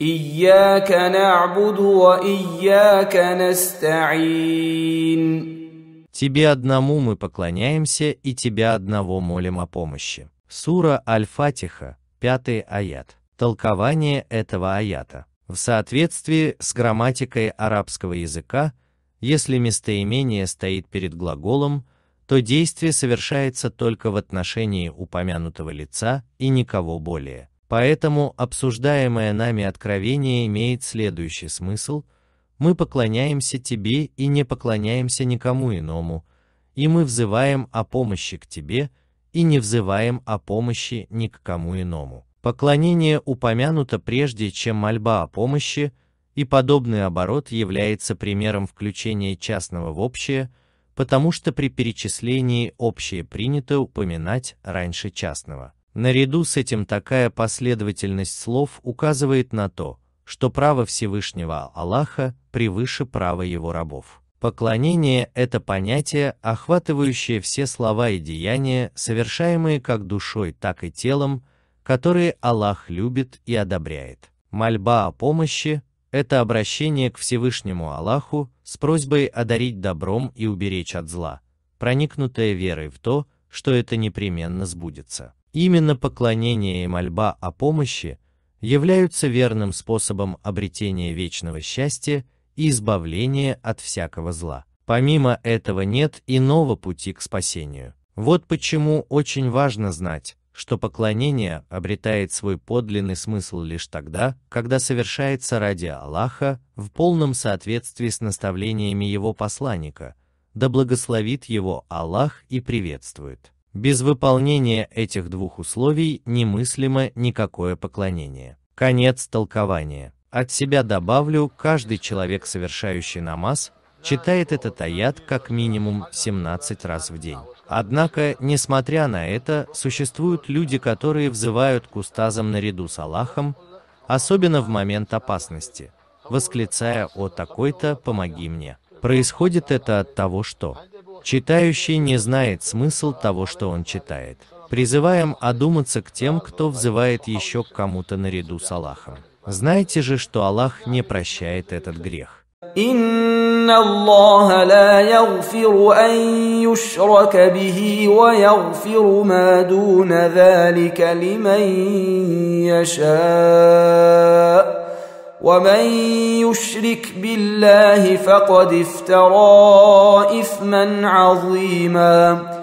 إياك نعبد وإياك نستعين Тебе одному мы поклоняемся и Тебя одного молим о помощи. Сура Аль-Фатиха, 5 аят. Толкование этого аята. В соответствии с грамматикой арабского языка, если местоимение стоит перед глаголом, то действие совершается только в отношении упомянутого лица и никого более. Поэтому обсуждаемое нами откровение имеет следующий смысл – мы поклоняемся Тебе и не поклоняемся никому иному, и мы взываем о помощи к Тебе и не взываем о помощи ни к кому иному. Поклонение упомянуто прежде, чем мольба о помощи, и подобный оборот является примером включения частного в общее, потому что при перечислении общее принято упоминать раньше частного. Наряду с этим такая последовательность слов указывает на то, что право Всевышнего Аллаха превыше права его рабов. Поклонение – это понятие, охватывающее все слова и деяния, совершаемые как душой, так и телом, которые Аллах любит и одобряет. Мольба о помощи – это обращение к Всевышнему Аллаху с просьбой одарить добром и уберечь от зла, проникнутое верой в то, что это непременно сбудется. Именно поклонение и мольба о помощи являются верным способом обретения вечного счастья и избавления от всякого зла. Помимо этого нет иного пути к спасению. Вот почему очень важно знать, что поклонение обретает свой подлинный смысл лишь тогда, когда совершается ради Аллаха в полном соответствии с наставлениями его посланника, да благословит его Аллах и приветствует. Без выполнения этих двух условий немыслимо никакое поклонение. Конец толкования. От себя добавлю, каждый человек, совершающий намаз, читает этот аят как минимум 17 раз в день. Однако, несмотря на это, существуют люди, которые взывают к устазам наряду с Аллахом, особенно в момент опасности, восклицая «О такой-то, помоги мне». Происходит это от того, что Читающий не знает смысл того, что он читает. Призываем одуматься к тем, кто взывает еще к кому-то наряду с Аллахом. Знайте же, что Аллах не прощает этот грех. إن ومن يشرك بالله فقد افترى اثما عظيما